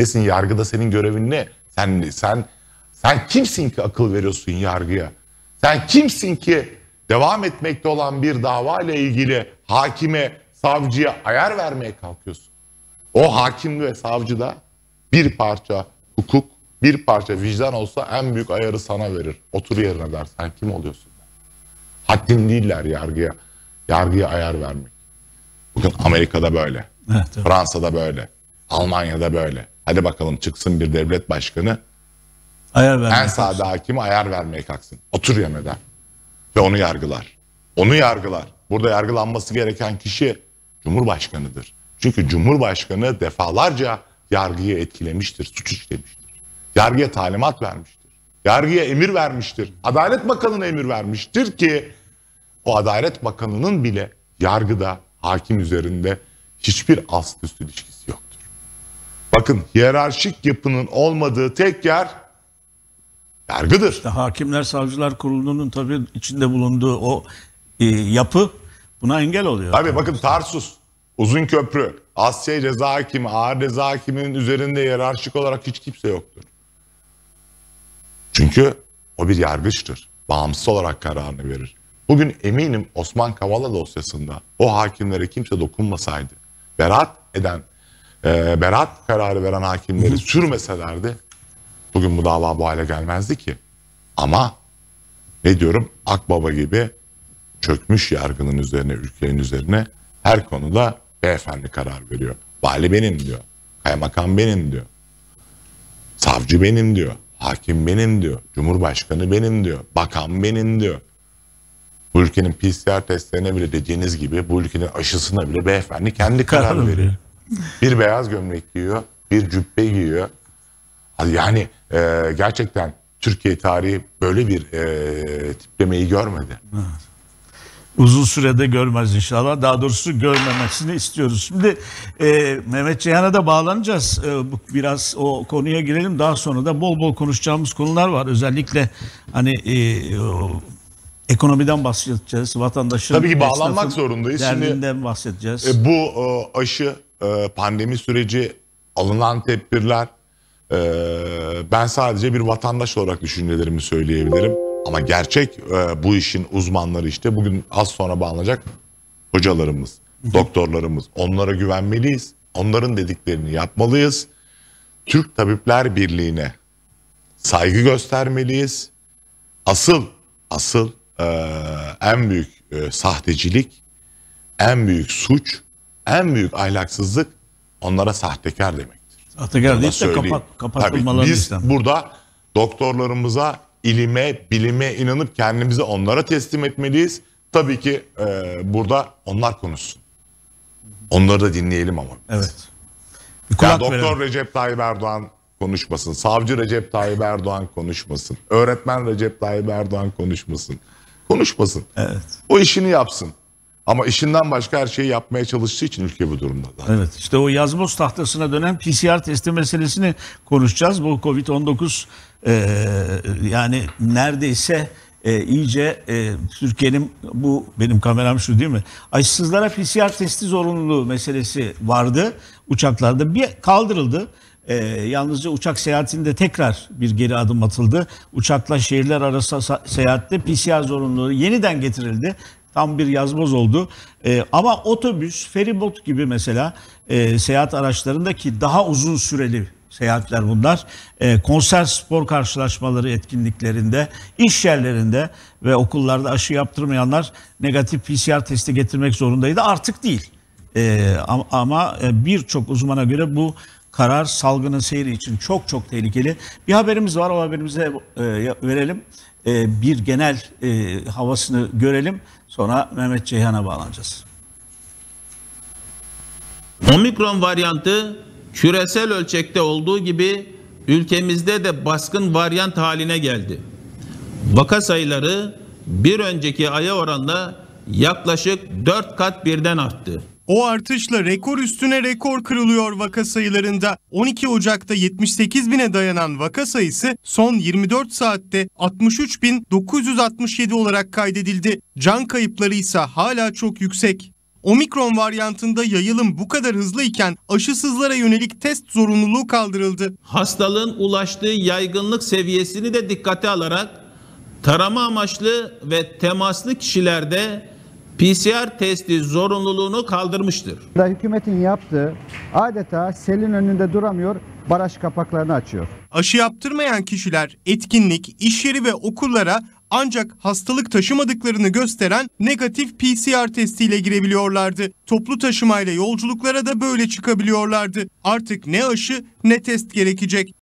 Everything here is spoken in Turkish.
Nesin yargıda senin görevin ne? Sen sen sen kimsin ki akıl veriyorsun yargıya? Sen kimsin ki devam etmekte olan bir dava ile ilgili hakime, savcıya ayar vermeye kalkıyorsun? O hakim ve savcı da bir parça hukuk, bir parça vicdan olsa en büyük ayarı sana verir. Otur yerine der sen kim oluyorsun? Haddin değiller yargıya. Yargıya ayar vermek. Bugün Amerika'da böyle. Evet, evet. Fransa'da böyle. Almanya'da böyle. Hadi bakalım çıksın bir devlet başkanı. Ayar vermeye En sağda hakimi ayar vermeye kalksın. Otur yemeden. Ve onu yargılar. Onu yargılar. Burada yargılanması gereken kişi Cumhurbaşkanı'dır. Çünkü Cumhurbaşkanı defalarca yargıyı etkilemiştir, suç işlemiştir. Yargıya talimat vermiştir. Yargıya emir vermiştir. Adalet Bakanı'na emir vermiştir ki o Adalet Bakanı'nın bile yargıda, hakim üzerinde hiçbir ast üst ilişkisi yok. Bakın hiyerarşik yapının olmadığı tek yer yargıdır. İşte Hakimler Savcılar Kurulu'nun tabii içinde bulunduğu o e, yapı buna engel oluyor. Tabii bakın Tarsus, Uzun Köprü, Asya Ceza Hakimi, Ağır Ceza Hakimi'nin üzerinde hiyerarşik olarak hiç kimse yoktur. Çünkü o bir yargıçtır. Bağımsız olarak kararını verir. Bugün eminim Osman Kavala dosyasında o hakimlere kimse dokunmasaydı beraat eden e, ee, beraat kararı veren hakimleri sürmeselerdi bugün bu dava bu hale gelmezdi ki. Ama ne diyorum Akbaba gibi çökmüş yargının üzerine, ülkenin üzerine her konuda beyefendi karar veriyor. Vali benim diyor. Kaymakam benim diyor. Savcı benim diyor. Hakim benim diyor. Cumhurbaşkanı benim diyor. Bakan benim diyor. Bu ülkenin PCR testlerine bile dediğiniz gibi bu ülkenin aşısına bile beyefendi kendi karar veriyor. Bir beyaz gömlek giyiyor, bir cübbe giyiyor. Yani e, gerçekten Türkiye tarihi böyle bir e, tiplemeyi görmedi. Uzun sürede görmez inşallah. Daha doğrusu görmemesini istiyoruz. Şimdi e, Mehmet Ceyhan'a da bağlanacağız. E, biraz o konuya girelim. Daha sonra da bol bol konuşacağımız konular var. Özellikle hani e, o, ekonomiden bahsedeceğiz. Vatandaşın Tabii ki bağlanmak zorundayız. Derdinden Şimdi, bahsedeceğiz. E, bu e, aşı ee, pandemi süreci, alınan tedbirler. Ee, ben sadece bir vatandaş olarak düşüncelerimi söyleyebilirim. Ama gerçek ee, bu işin uzmanları işte bugün az sonra bağlanacak hocalarımız, doktorlarımız. Onlara güvenmeliyiz. Onların dediklerini yapmalıyız. Türk Tabipler Birliği'ne saygı göstermeliyiz. Asıl, asıl en büyük sahtecilik, en büyük suç en büyük ahlaksızlık onlara sahtekar demektir. Sahtekar değil de kapat, kapatılmaları Tabii, Biz İslam. burada doktorlarımıza, ilime, bilime inanıp kendimizi onlara teslim etmeliyiz. Tabii ki e, burada onlar konuşsun. Onları da dinleyelim ama. Biz. Evet. Bir kulak yani doktor verelim. Recep Tayyip Erdoğan konuşmasın. Savcı Recep Tayyip Erdoğan konuşmasın. Öğretmen Recep Tayyip Erdoğan konuşmasın. Konuşmasın. Evet. O işini yapsın. Ama işinden başka her şeyi yapmaya çalıştığı için ülke bu durumda. Zaten. Evet işte o yazboz tahtasına dönen PCR testi meselesini konuşacağız. Bu Covid-19 e, yani neredeyse e, iyice e, Türkiye'nin bu benim kameram şu değil mi? Aşsızlara PCR testi zorunluluğu meselesi vardı uçaklarda bir kaldırıldı. E, yalnızca uçak seyahatinde tekrar bir geri adım atıldı. Uçakla şehirler arası seyahatte PCR zorunluluğu yeniden getirildi. Tam bir yazmaz oldu. E, ama otobüs, feribot gibi mesela e, seyahat araçlarındaki daha uzun süreli seyahatler bunlar. E, konser spor karşılaşmaları etkinliklerinde, iş yerlerinde ve okullarda aşı yaptırmayanlar negatif PCR testi getirmek zorundaydı. Artık değil. E, ama ama e, birçok uzmana göre bu karar salgının seyri için çok çok tehlikeli. Bir haberimiz var o haberimize e, verelim. E, bir genel e, havasını görelim. Sonra Mehmet Ceyhan'a bağlanacağız. Omikron varyantı küresel ölçekte olduğu gibi ülkemizde de baskın varyant haline geldi. Vaka sayıları bir önceki aya oranla yaklaşık 4 kat birden arttı. O artışla rekor üstüne rekor kırılıyor vaka sayılarında. 12 Ocak'ta 78 bine dayanan vaka sayısı son 24 saatte 63.967 olarak kaydedildi. Can kayıpları ise hala çok yüksek. Omikron varyantında yayılım bu kadar hızlı iken aşısızlara yönelik test zorunluluğu kaldırıldı. Hastalığın ulaştığı yaygınlık seviyesini de dikkate alarak tarama amaçlı ve temaslı kişilerde PCR testi zorunluluğunu kaldırmıştır. Hükümetin yaptığı adeta selin önünde duramıyor, baraj kapaklarını açıyor. Aşı yaptırmayan kişiler etkinlik, iş yeri ve okullara ancak hastalık taşımadıklarını gösteren negatif PCR testiyle girebiliyorlardı. Toplu taşımayla yolculuklara da böyle çıkabiliyorlardı. Artık ne aşı ne test gerekecek.